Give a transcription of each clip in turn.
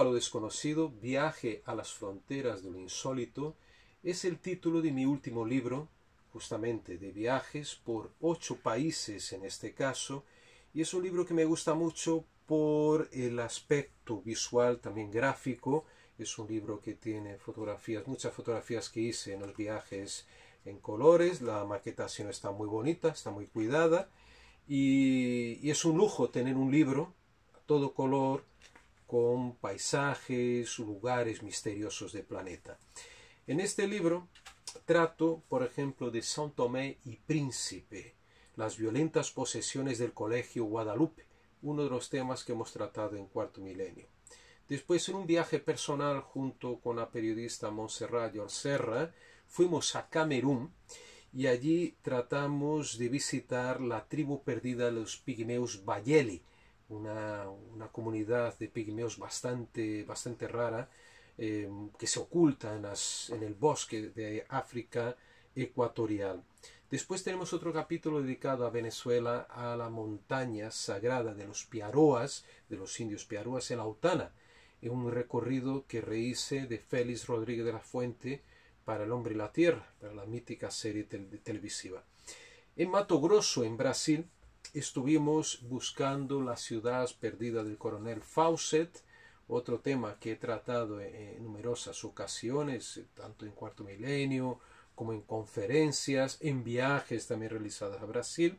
a lo desconocido, viaje a las fronteras de lo insólito, es el título de mi último libro, justamente de viajes por ocho países en este caso, y es un libro que me gusta mucho por el aspecto visual, también gráfico. Es un libro que tiene fotografías, muchas fotografías que hice en los viajes en colores. La maquetación está muy bonita, está muy cuidada. Y, es un lujo tener un libro todo color, con paisajes, lugares misteriosos del planeta. En este libro trato, por ejemplo, de San Tomé y Príncipe, las violentas posesiones del Colegio Guadalupe, uno de los temas que hemos tratado en Cuarto Milenio. Después, en un viaje personal junto con la periodista Montserrat Serra, fuimos a Camerún y allí tratamos de visitar la tribu perdida de los pigmeos Bayeli, una, comunidad de pigmeos bastante, bastante rara eh, que se oculta en, el bosque de África ecuatorial. Después tenemos otro capítulo dedicado a Venezuela, a la montaña sagrada de los Piaroas, de los indios Piaroas, la Autana, en un recorrido que rehice de Félix Rodríguez de la Fuente para El Hombre y la Tierra, para la mítica serie televisiva. En Mato Grosso, en Brasil, estuvimos buscando la ciudad perdida del coronel Fawcett, otro tema que he tratado en numerosas ocasiones, tanto en Cuarto Milenio como en conferencias, en viajes también realizados a Brasil.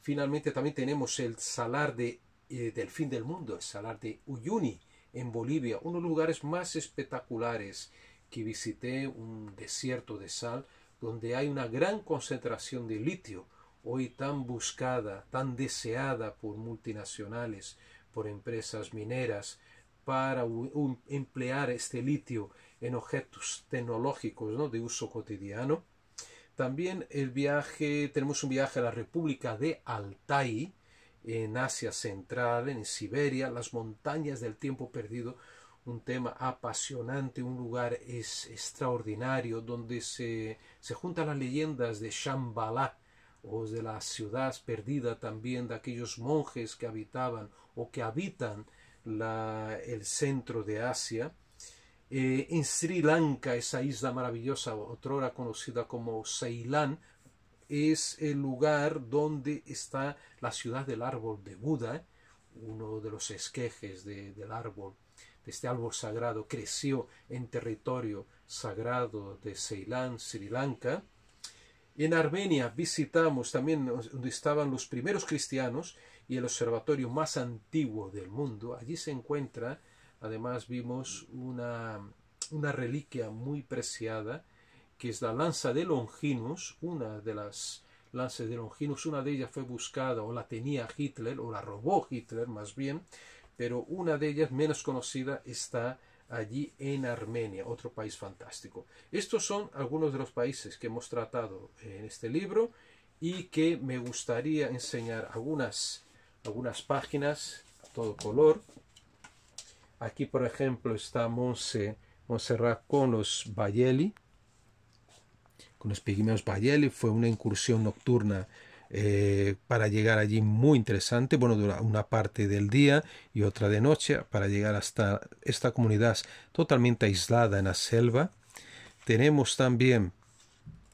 Finalmente también tenemos el salar eh, del fin del mundo, el salar de Uyuni en Bolivia, uno de los lugares más espectaculares que visité, un desierto de sal, donde hay una gran concentración de litio, hoy tan buscada, tan deseada por multinacionales, por empresas mineras, para emplear este litio en objetos tecnológicos ¿no? de uso cotidiano. También el viaje, tenemos un viaje a la República de Altai, en Asia Central, en Siberia, las montañas del tiempo perdido, un tema apasionante, un lugar es extraordinario donde se, se juntan las leyendas de Shambhala, o de la ciudad perdida también de aquellos monjes que habitaban o que habitan el centro de Asia. Eh, en Sri Lanka, esa isla maravillosa, otrora conocida como Ceilán, es el lugar donde está la ciudad del árbol de Buda, uno de los esquejes del árbol, de este árbol sagrado, creció en territorio sagrado de Ceilán, Sri Lanka, en Armenia visitamos también donde estaban los primeros cristianos y el observatorio más antiguo del mundo. Allí se encuentra, además vimos una, una reliquia muy preciada, que es la lanza de Longinus, una de las lanzas de Longinus, una de ellas fue buscada o la tenía Hitler, o la robó Hitler más bien, pero una de ellas menos conocida está allí en Armenia, otro país fantástico. Estos son algunos de los países que hemos tratado en este libro y que me gustaría enseñar algunas, algunas páginas a todo color. Aquí, por ejemplo, está Monse, Montserrat con los Bayeli, con los pigmeos Bayeli. Fue una incursión nocturna eh, para llegar allí muy interesante. Bueno, dura una parte del día y otra de noche para llegar hasta esta comunidad totalmente aislada en la selva. Tenemos también,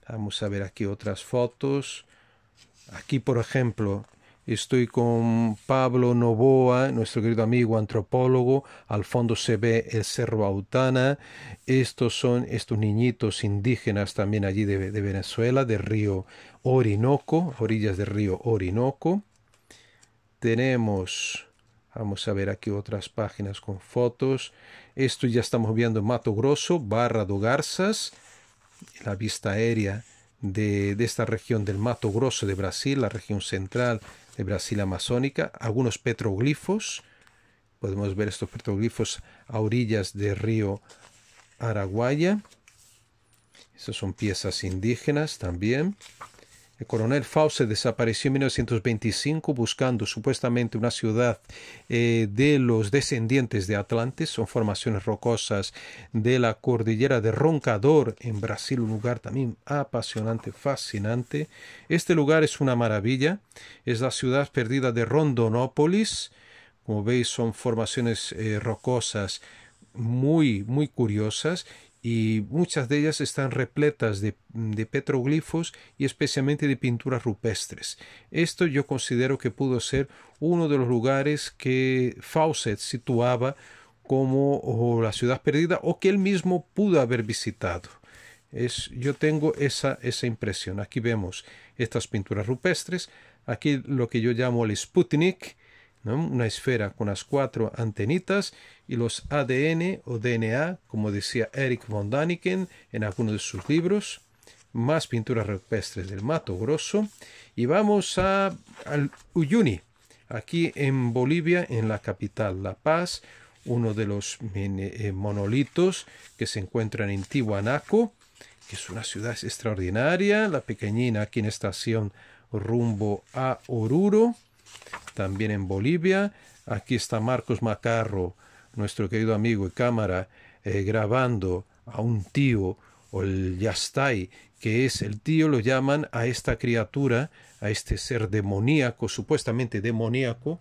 vamos a ver aquí otras fotos. Aquí, por ejemplo, Estoy con Pablo Novoa, nuestro querido amigo antropólogo, al fondo se ve el Cerro Autana. Estos son estos niñitos indígenas también allí de, Venezuela, del río Orinoco, orillas del río Orinoco. Tenemos, vamos a ver aquí otras páginas con fotos. Esto ya estamos viendo Mato Grosso, Barra do Garzas, la vista aérea de, de, esta región del Mato Grosso de Brasil, la región central de Brasil amazónica, algunos petroglifos, podemos ver estos petroglifos a orillas del río Araguaya, estas son piezas indígenas también. El coronel Fauce desapareció en 1925 buscando supuestamente una ciudad eh, de los descendientes de Atlantes. Son formaciones rocosas de la cordillera de Roncador en Brasil, un lugar también apasionante, fascinante. Este lugar es una maravilla. Es la ciudad perdida de Rondonópolis. Como veis son formaciones eh, rocosas muy, muy curiosas y muchas de ellas están repletas mm, de, petroglifos y especialmente de pinturas rupestres. Esto yo considero que pudo ser uno de los lugares que Fawcett situaba como la ciudad perdida o que él mismo pudo haber visitado. Es, yo tengo esa, esa impresión. Aquí vemos estas pinturas rupestres, aquí lo que yo llamo el Sputnik, una esfera con las cuatro antenitas y los ADN o DNA, como decía Eric von Daniken en algunos de sus libros, más pinturas rupestres del Mato Grosso. Y vamos a, al Uyuni, aquí en Bolivia, en la capital La Paz, uno de los eh, monolitos que se encuentran en Tihuanaco, que es una ciudad extraordinaria, la pequeñina aquí en estación rumbo a Oruro. También en Bolivia, aquí está Marcos Macarro, nuestro querido amigo y cámara, eh, grabando a un tío, o el Yastay, que es el tío, lo llaman a esta criatura, a este ser demoníaco, supuestamente demoníaco,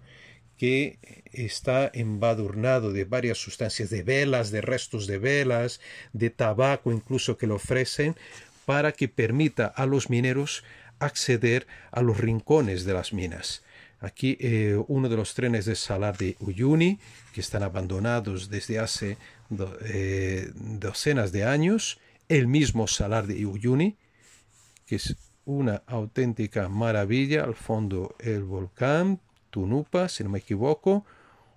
que está embadurnado de varias sustancias, de velas, de restos de velas, de tabaco incluso que le ofrecen, para que permita a los mineros acceder a los rincones de las minas. Aquí eh, uno de los trenes de Salar de Uyuni, que están abandonados desde hace eh, docenas de años, el mismo Salar de Uyuni, que es una auténtica maravilla, al fondo el volcán, Tunupa, si no me equivoco.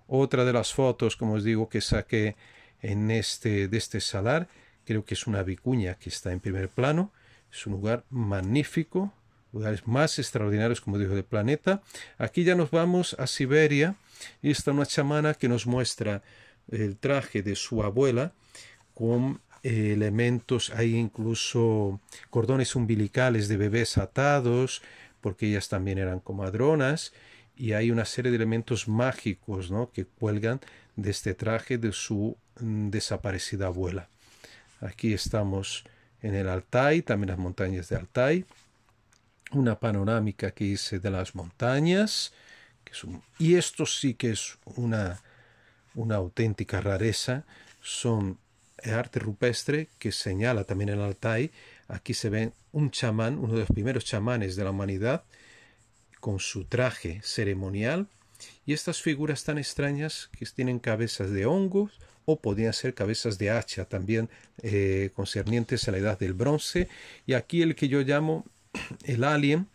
Otra de las fotos, como os digo, que saqué en este, de este salar, creo que es una vicuña que está en primer plano, es un lugar magnífico, lugares más extraordinarios, como dijo del planeta. Aquí ya nos vamos a Siberia y está una chamana que nos muestra el traje de su abuela con eh, elementos, hay incluso cordones umbilicales de bebés atados, porque ellas también eran comadronas, y hay una serie de elementos mágicos ¿no? que cuelgan de este traje de su mm, desaparecida abuela. Aquí estamos en el Altai, también las montañas de Altai una panorámica que hice de las montañas, y esto sí que es una, una auténtica rareza, son arte rupestre que señala también el Altai. Aquí se ve un chamán, uno de los primeros chamanes de la humanidad, con su traje ceremonial. Y estas figuras tan extrañas que tienen cabezas de hongos o podían ser cabezas de hacha también eh, concernientes a la edad del bronce. Y aquí el que yo llamo el alien,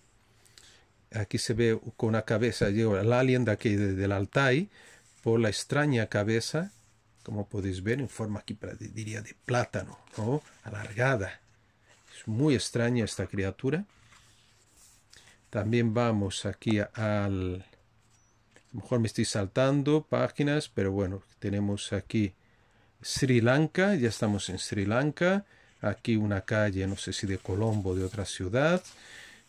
aquí se ve con una cabeza, el alien de aquí, del Altai, por la extraña cabeza, como podéis ver, en forma aquí, diría, de plátano, o alargada. Es muy extraña esta criatura. También vamos aquí al... mejor me estoy saltando páginas, pero bueno, tenemos aquí Sri Lanka, ya estamos en Sri Lanka. Aquí una calle, no sé si de Colombo, de otra ciudad.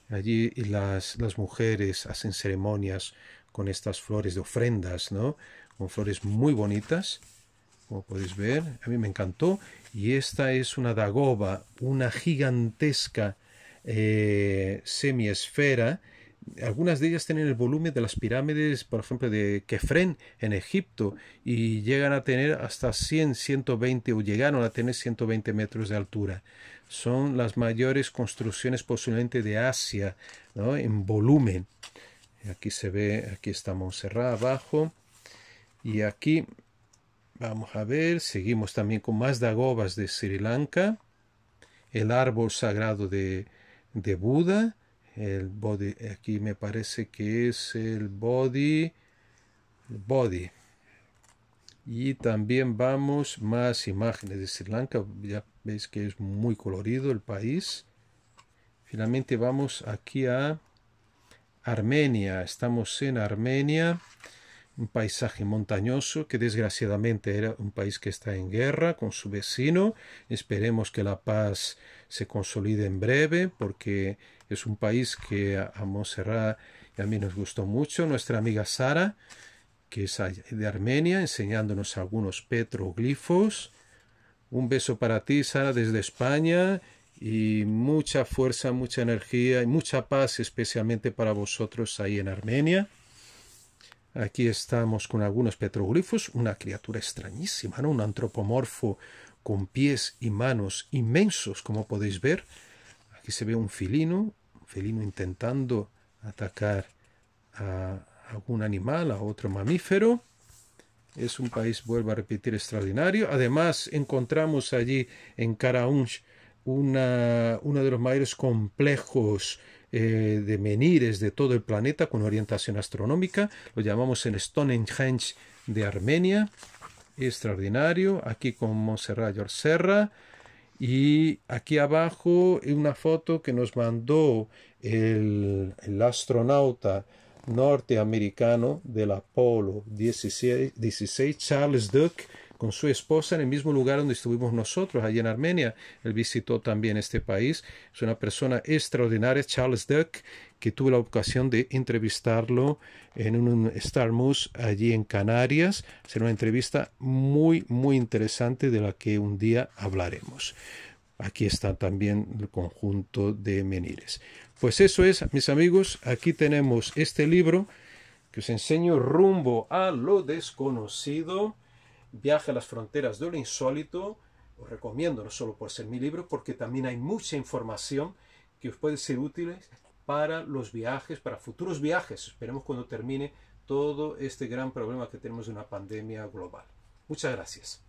Allí las, las mujeres hacen ceremonias con estas flores de ofrendas, ¿no? Con flores muy bonitas, como podéis ver. A mí me encantó. Y esta es una dagoba, una gigantesca eh, semiesfera algunas de ellas tienen el volumen de las pirámides, por ejemplo, de Kefren en Egipto, y llegan a tener hasta 100, 120 o llegaron a tener 120 metros de altura. Son las mayores construcciones posiblemente de Asia ¿no? en volumen. Aquí se ve, aquí está Montserrat abajo, y aquí vamos a ver, seguimos también con más dagobas de Sri Lanka, el árbol sagrado de, de Buda el body aquí me parece que es el body body y también vamos más imágenes de Sri Lanka ya veis que es muy colorido el país finalmente vamos aquí a Armenia estamos en Armenia un paisaje montañoso que desgraciadamente era un país que está en guerra con su vecino. Esperemos que la paz se consolide en breve porque es un país que a Monserrat y a mí nos gustó mucho. Nuestra amiga Sara, que es de Armenia, enseñándonos algunos petroglifos. Un beso para ti, Sara, desde España y mucha fuerza, mucha energía y mucha paz, especialmente para vosotros ahí en Armenia. Aquí estamos con algunos petroglifos, una criatura extrañísima, ¿no? un antropomorfo con pies y manos inmensos, como podéis ver. Aquí se ve un felino, un felino intentando atacar a algún animal, a otro mamífero. Es un país, vuelvo a repetir, extraordinario. Además, encontramos allí en Karaunch una, uno de los mayores complejos eh, de menires de todo el planeta con orientación astronómica. Lo llamamos el Stonehenge de Armenia. Extraordinario. Aquí con y Serra. Y aquí abajo una foto que nos mandó el, astronauta norteamericano del Apolo 16, 16 Charles Duke con su esposa en el mismo lugar donde estuvimos nosotros, allí en Armenia. Él visitó también este país. Es una persona extraordinaria, Charles Duck, que tuve la ocasión de entrevistarlo en un Star Moose allí en Canarias. Será una entrevista muy, muy interesante de la que un día hablaremos. Aquí está también el conjunto de Menires. Pues eso es, mis amigos, aquí tenemos este libro que os enseño rumbo a lo desconocido. Viaje a las fronteras de lo insólito, os recomiendo no solo por ser mi libro, porque también hay mucha información que os puede ser útil para los viajes, para futuros viajes. Esperemos cuando termine todo este gran problema que tenemos de una pandemia global. Muchas gracias.